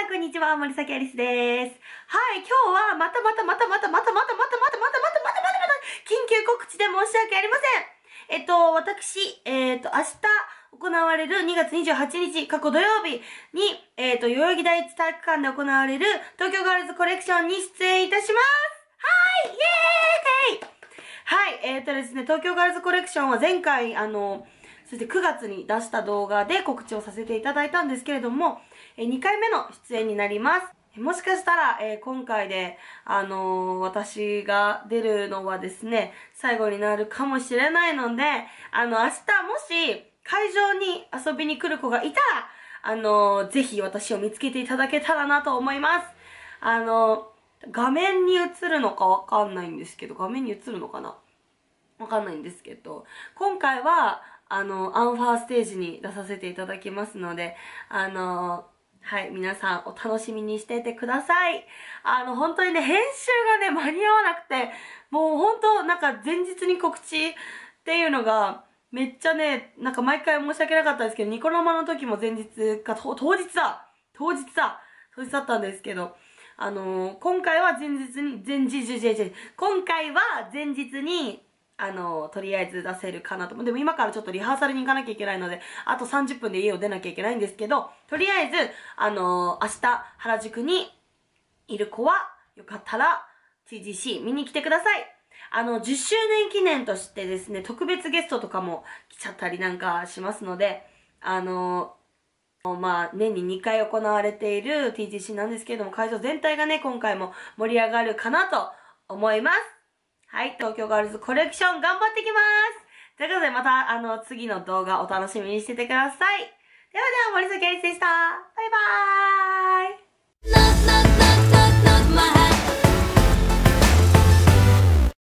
さんこんにちは、森崎アリスです。はい、今日はまたまたまたまたまたまたまたまたまたまたまたまたまた緊急告知で申し訳ありません。えっと、私、えっと、明日行われる2月28日、過去土曜日に、えっと、代々木第一体育館で行われる東京ガールズコレクションに出演いたします。はい、イエーイはい、えっとですね、東京ガールズコレクションは前回、あの、そして9月に出した動画で告知をさせていただいたんですけれども、え2回目の出演になります。もしかしたら、えー、今回で、あのー、私が出るのはですね、最後になるかもしれないので、あの、明日もし会場に遊びに来る子がいたら、あのー、ぜひ私を見つけていただけたらなと思います。あの画面に映るのかわかんないんですけど、画面に映るのかなわかんないんですけど、今回は、あの、アンファーステージに出させていただきますので、あの、はい、皆さんお楽しみにしててください。あの、本当にね、編集がね、間に合わなくて、もう本当、なんか前日に告知っていうのが、めっちゃね、なんか毎回申し訳なかったんですけど、ニコ生の時も前日か、当日だ当日だ当日だったんですけど、あのー、今回は前日に、前日、前日、今回は前日にあの、とりあえず出せるかなと思う。でも今からちょっとリハーサルに行かなきゃいけないので、あと30分で家を出なきゃいけないんですけど、とりあえず、あの、明日、原宿にいる子は、よかったら、TGC 見に来てください。あの、10周年記念としてですね、特別ゲストとかも来ちゃったりなんかしますので、あの、まあ、年に2回行われている TGC なんですけれども、会場全体がね、今回も盛り上がるかなと思います。はい、東京ガールズコレクション頑張ってきますということでまた、あの、次の動画お楽しみにしててくださいではでは、森崎愛理でしたバイバーイ